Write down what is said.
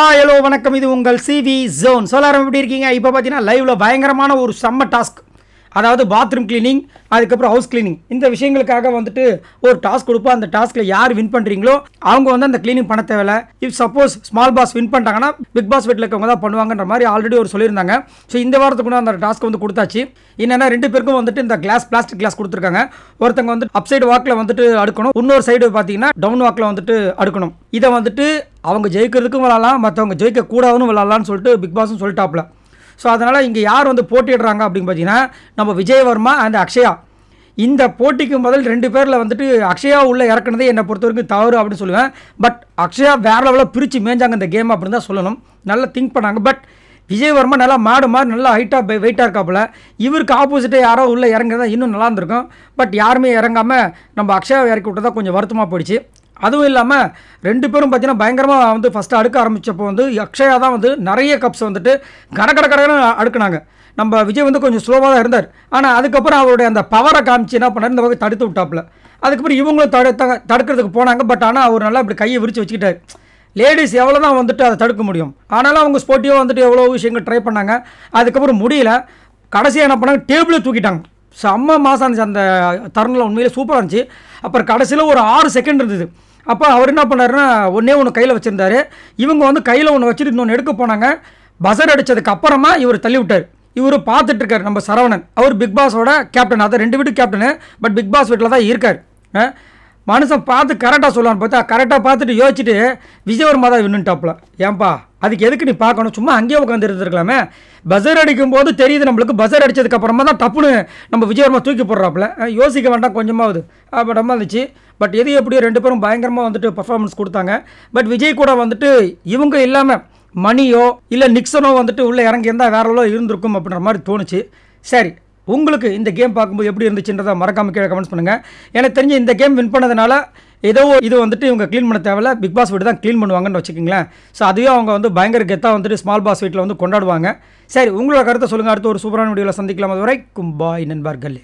ஹா ஹலோ வணக்கம் இது உங்கள் சிவி ஜோன் சொல்லாரம் எப்படி இருக்கீங்க இப்போ பார்த்தீங்கன்னா லைவ்ல பயங்கரமான ஒரு செம்ம டாஸ்க் அதாவது பாத்ரூம் கிளீனிங் அதுக்கப்புறம் ஹவுஸ் கிளீனிங் இந்த விஷயங்களுக்காக வந்துட்டு ஒரு டாஸ்க் கொடுப்போம் அந்த டாஸ்க்கில் யார் வின் பண்ணுறீங்களோ அவங்க வந்து அந்த கிளீனிங் பண்ண தேவையில்ல if suppose small boss win பண்ணிட்டாங்கன்னா பிக் பாஸ் வீட்டில் இருக்கவங்க தான் பண்ணுவாங்கன்ற மாதிரி ஆல்ரெடி ஒரு சொல்லியிருந்தாங்க ஸோ இந்த வாரத்துக்கு அந்த டாஸ்க் வந்து கொடுத்தாச்சு என்னென்னா ரெண்டு பேருக்கும் வந்துட்டு இந்த கிளாஸ் பிளாஸ்டிக் கிளாஸ் கொடுத்துருக்காங்க ஒருத்தங்க வந்து அப் சைடு வாக்கில் வந்துட்டு அடுக்கணும் இன்னொரு சைடு பார்த்தீங்கன்னா டவுன் வாக்கில் வந்துட்டு அடுக்கணும் இதை வந்துட்டு அவங்க ஜெயிக்கிறதுக்கும் விளாடலாம் மற்றவங்க ஜெயிக்க கூடாதுன்னு விளாடலாம்னு சொல்லிட்டு பிக் பாஸும் சொல்லிட்டாப்ல ஸோ அதனால் இங்கே யார் வந்து போட்டிடுறாங்க அப்படின்னு பார்த்தீங்கன்னா நம்ம விஜயவர்மா அண்ட் அக்ஷயா இந்த போட்டிக்கு முதல் ரெண்டு பேரில் வந்துட்டு அக்ஷயா உள்ளே இறக்குனதே என்னை பொறுத்த வரைக்கும் தவறு அப்படின்னு சொல்லுவேன் பட் அக்ஷயா வேறு லெவலில் பிரித்து மேஞ்சாங்க இந்த கேம் அப்படின்னு தான் சொல்லணும் நல்லா திங்க் பண்ணாங்க பட் விஜயவர்மா நல்லா மாடு மாதிரி நல்லா ஹைட்டாக வெயிட்டாக இருக்காப்புல இவருக்கு ஆப்போசிட்டே யாரோ உள்ளே இறங்குறதா இன்னும் நல்லா இருந்திருக்கும் பட் யாருமே இறங்காமல் நம்ம அக்ஷயாவை இறக்கி விட்டதா கொஞ்சம் வருத்தமாக போயிடுச்சு அதுவும் இல்லாமல் ரெண்டு பேரும் பார்த்தீங்கன்னா பயங்கரமாக வந்து ஃபஸ்ட்டு அடுக்க ஆரம்பித்தப்போ வந்து அக்ஷயா தான் வந்து நிறைய கப்ஸ் வந்துட்டு கட கட அடுக்குனாங்க நம்ம விஜய் வந்து கொஞ்சம் ஸ்லோவாக தான் இருந்தார் ஆனால் அதுக்கப்புறம் அவருடைய அந்த பவரை காமிச்சு என்ன பண்ணார் இந்த வகை தடுத்து விட்டாப்புல அதுக்கப்புறம் இவங்களும் தடுத்தாங்க தடுக்கிறதுக்கு போனாங்க பட் ஆனால் அவர் நல்லா இப்படி கையை விரித்து வச்சுக்கிட்டார் லேடிஸ் எவ்வளோ தான் வந்துட்டு அதை தடுக்க முடியும் ஆனாலும் அவங்க ஸ்போர்ட்டிவாக வந்துட்டு எவ்வளோ விஷயங்கள் ட்ரை பண்ணாங்க அதுக்கப்புறம் முடியல கடைசியாக என்ன பண்ணாங்க டேபிளை தூக்கிட்டாங்க செம்ம மாதம் இருந்துச்சு அந்த தருணில் உண்மையிலே சூப்பராக இருந்துச்சு அப்புறம் கடைசியில் ஒரு ஆறு செகண்ட் இருந்தது அப்போ அவர் என்ன பண்ணாருன்னா ஒன்றே ஒன்று கையில் வச்சுருந்தாரு இவங்க வந்து கையில் ஒன்று வச்சுட்டு இன்னொன்று எடுக்க போனாங்க பசர் அடித்ததுக்கு அப்புறமா இவர் தள்ளி விட்டார் இவர் பார்த்துட்ருக்கார் நம்ம சரவணன் அவர் பிக் பாஸோட கேப்டன் அதை ரெண்டு வீட்டு கேப்டனு பட் பிக் பாஸ் வீட்டில் தான் இருக்கார் மனுஷன் பார்த்து கரெக்டாக சொல்லுவான்னு பார்த்தா கரெக்டாக பார்த்துட்டு யோசிச்சுட்டு விஜயவர்மா தான் வின்னுட்டாப்புல ஏன்பா அதுக்கு எதுக்கு நீ பார்க்கணும் சும்மா அங்கேயே உட்காந்து இருந்துருக்கலாமே பசர் அடிக்கும் போது தெரியுது நம்மளுக்கு பசர் அடித்ததுக்கு அப்புறமா தான் டப்புன்னு நம்ம விஜயவர்மா தூக்கி போடுறாப்புல யோசிக்க வேண்டாம் கொஞ்சமாவது அப்படமா இருந்துச்சு பட் எது எப்படியோ ரெண்டு பேரும் பயங்கரமாக வந்துட்டு பர்ஃபார்மன்ஸ் கொடுத்தாங்க பட் விஜய் கூட வந்துட்டு இவங்க இல்லாமல் மணியோ இல்லை நிக்சனோ வந்துட்டு உள்ளே இறங்கியிருந்தால் வேற அளவு இருந்திருக்கும் அப்படின்ற மாதிரி தோணுச்சு சரி உங்களுக்கு இந்த கேம் பார்க்கும்போது எப்படி இருந்துச்சுன்றதை மறக்காமல் கீழே கமெண்ட்ஸ் பண்ணுங்கள் எனக்கு தெரிஞ்சு இந்த கேம் வின் பண்ணதுனால ஏதோ இது வந்துட்டு இவங்க க்ளீன் பண்ண தேவையில்ல பிக் பாஸ் வீட்டு தான் க்ளீன் பண்ணுவாங்கன்னு வச்சுக்கோங்களேன் ஸோ அதையும் அவங்க வந்து பயங்கர கெத்தாக வந்துட்டு ஸ்மால் பாஸ் வீட்டில் வந்து கொண்டாடுவாங்க சரி உங்களோட கருத்தை சொல்லுங்கள் அடுத்து ஒரு சூப்பரான வீடியோவில் சந்திக்கலாம் வரை கும்பாய் நண்பர்களே